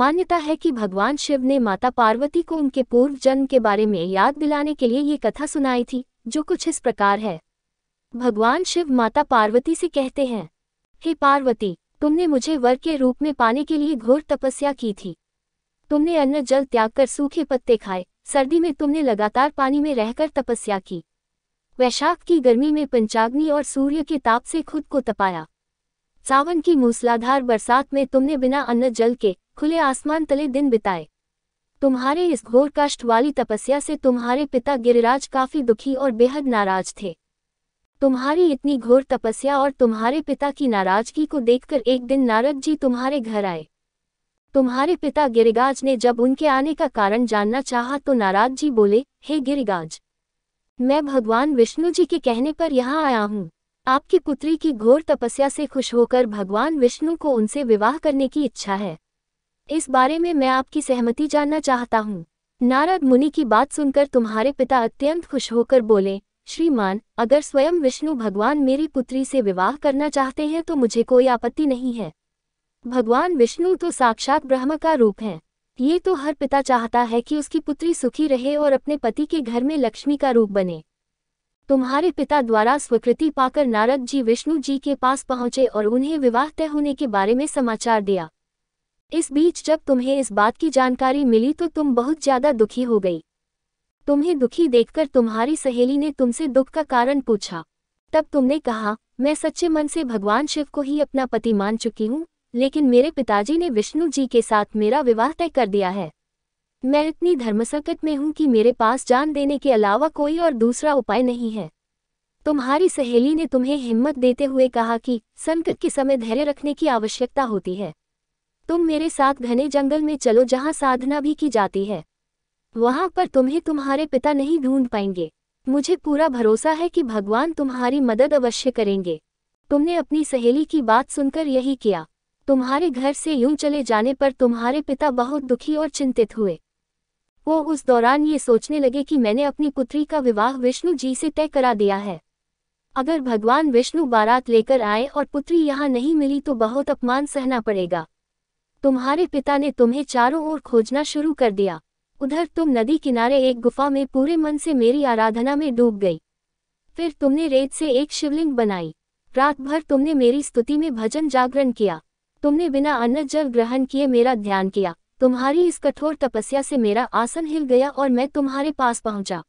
मान्यता है कि भगवान शिव ने माता पार्वती को उनके पूर्व जन्म के बारे में याद दिलाने के लिए ये कथा सुनाई थी जो कुछ इस प्रकार है भगवान शिव माता पार्वती से कहते हैं हे पार्वती तुमने मुझे वर के रूप में पाने के लिए घोर तपस्या की थी तुमने अन्न जल त्याग कर सूखे पत्ते खाए सर्दी में तुमने लगातार पानी में रहकर तपस्या की वैशाख की गर्मी में पंचाग्नि और सूर्य के ताप से खुद को तपाया सावन की मूसलाधार बरसात में तुमने बिना अन्न जल के खुले आसमान तले दिन बिताए तुम्हारे इस घोर कष्ट वाली तपस्या से तुम्हारे पिता गिरिराज काफी दुखी और बेहद नाराज थे तुम्हारी इतनी घोर तपस्या और तुम्हारे पिता की नाराजगी को देखकर एक दिन नारद जी तुम्हारे घर आए तुम्हारे पिता गिरिगाज ने जब उनके आने का कारण जानना चाहा तो नाराज जी बोले हे गिरिगाज मैं भगवान विष्णु जी के कहने पर यहाँ आया हूँ आपकी पुत्री की घोर तपस्या से खुश होकर भगवान विष्णु को उनसे विवाह करने की इच्छा है इस बारे में मैं आपकी सहमति जानना चाहता हूँ नारद मुनि की बात सुनकर तुम्हारे पिता अत्यंत खुश होकर बोले श्रीमान अगर स्वयं विष्णु भगवान मेरी पुत्री से विवाह करना चाहते हैं तो मुझे कोई आपत्ति नहीं है भगवान विष्णु तो साक्षात ब्रह्म का रूप है ये तो हर पिता चाहता है कि उसकी पुत्री सुखी रहे और अपने पति के घर में लक्ष्मी का रूप बने तुम्हारे पिता द्वारा स्वीकृति पाकर नारद जी विष्णु जी के पास पहुंचे और उन्हें विवाह तय होने के बारे में समाचार दिया इस बीच जब तुम्हें इस बात की जानकारी मिली तो तुम बहुत ज्यादा दुखी हो गई तुम्हें दुखी देखकर तुम्हारी सहेली ने तुमसे दुख का कारण पूछा तब तुमने कहा मैं सच्चे मन से भगवान शिव को ही अपना पति मान चुकी हूँ लेकिन मेरे पिताजी ने विष्णु जी के साथ मेरा विवाह तय कर दिया है मैं इतनी धर्मसंकट में हूं कि मेरे पास जान देने के अलावा कोई और दूसरा उपाय नहीं है तुम्हारी सहेली ने तुम्हें हिम्मत देते हुए कहा कि संकट के समय धैर्य रखने की आवश्यकता होती है तुम मेरे साथ घने जंगल में चलो जहां साधना भी की जाती है वहां पर तुम्हें तुम्हारे पिता नहीं ढूंढ पाएंगे मुझे पूरा भरोसा है कि भगवान तुम्हारी मदद अवश्य करेंगे तुमने अपनी सहेली की बात सुनकर यही किया तुम्हारे घर से यूं चले जाने पर तुम्हारे पिता बहुत दुखी और चिंतित हुए वो उस दौरान ये सोचने लगे कि मैंने अपनी पुत्री का विवाह विष्णु जी से तय करा दिया है अगर भगवान विष्णु बारात लेकर आए और पुत्री यहाँ नहीं मिली तो बहुत अपमान सहना पड़ेगा तुम्हारे पिता ने तुम्हें चारों ओर खोजना शुरू कर दिया उधर तुम नदी किनारे एक गुफा में पूरे मन से मेरी आराधना में डूब गई फिर तुमने रेत से एक शिवलिंग बनाई रात भर तुमने मेरी स्तुति में भजन जागरण किया तुमने बिना अन्न जल ग्रहण किए मेरा ध्यान किया तुम्हारी इस कठोर तपस्या से मेरा आसन हिल गया और मैं तुम्हारे पास पहुंचा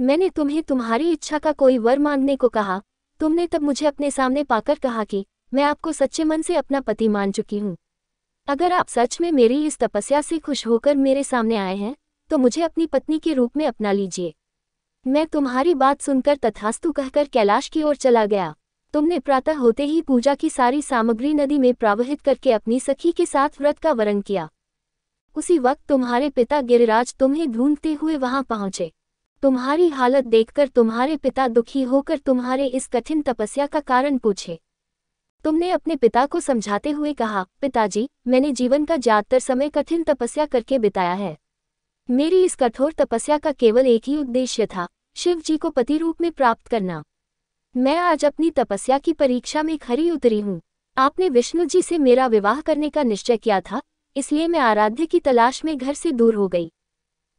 मैंने तुम्हें तुम्हारी इच्छा का कोई वर मांगने को कहा तुमने तब मुझे अपने सामने पाकर कहा कि मैं आपको सच्चे मन से अपना पति मान चुकी हूँ अगर आप सच में मेरी इस तपस्या से खुश होकर मेरे सामने आए हैं तो मुझे अपनी पत्नी के रूप में अपना लीजिए मैं तुम्हारी बात सुनकर तथास्तु कहकर कैलाश की ओर चला गया तुमने प्रातः होते ही पूजा की सारी सामग्री नदी में प्रवाहित करके अपनी सखी के साथ व्रत का वरण किया उसी वक्त तुम्हारे पिता गिरिराज तुम्हें ढूंढते हुए वहां पहुंचे तुम्हारी हालत देखकर तुम्हारे पिता दुखी होकर तुम्हारे इस कठिन तपस्या का कारण पूछे तुमने अपने पिता को समझाते हुए कहा पिताजी मैंने जीवन का ज्यादातर समय कठिन तपस्या करके बिताया है मेरी इस कठोर तपस्या का केवल एक ही उद्देश्य था शिव जी को पति रूप में प्राप्त करना मैं आज अपनी तपस्या की परीक्षा में खरी उतरी हूँ आपने विष्णु जी से मेरा विवाह करने का निश्चय किया था इसलिए मैं आराध्य की तलाश में घर से दूर हो गई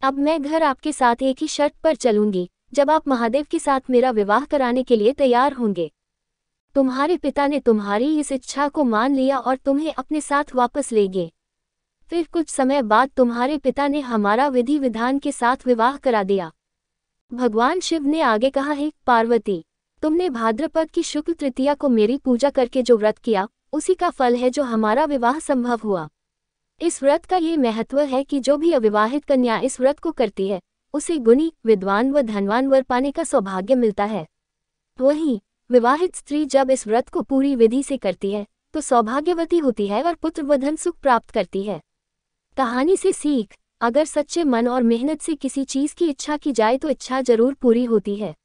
अब मैं घर आपके साथ एक ही शर्त पर चलूंगी जब आप महादेव के साथ मेरा विवाह कराने के लिए तैयार होंगे तुम्हारे पिता ने तुम्हारी इस इच्छा को मान लिया और तुम्हें अपने साथ वापस ले गए फिर कुछ समय बाद तुम्हारे पिता ने हमारा विधि विधान के साथ विवाह करा दिया भगवान शिव ने आगे कहा है पार्वती तुमने भाद्रपद की शुक्ल तृतीया को मेरी पूजा करके जो व्रत किया उसी का फल है जो हमारा विवाह संभव हुआ इस व्रत का ये महत्व है कि जो भी अविवाहित कन्या इस व्रत को करती है उसे गुणी विद्वान व धनवान वर पाने का सौभाग्य मिलता है वहीं विवाहित स्त्री जब इस व्रत को पूरी विधि से करती है तो सौभाग्यवती होती है और पुत्र व धन सुख प्राप्त करती है कहानी से सीख अगर सच्चे मन और मेहनत से किसी चीज़ की इच्छा की जाए तो इच्छा जरूर पूरी होती है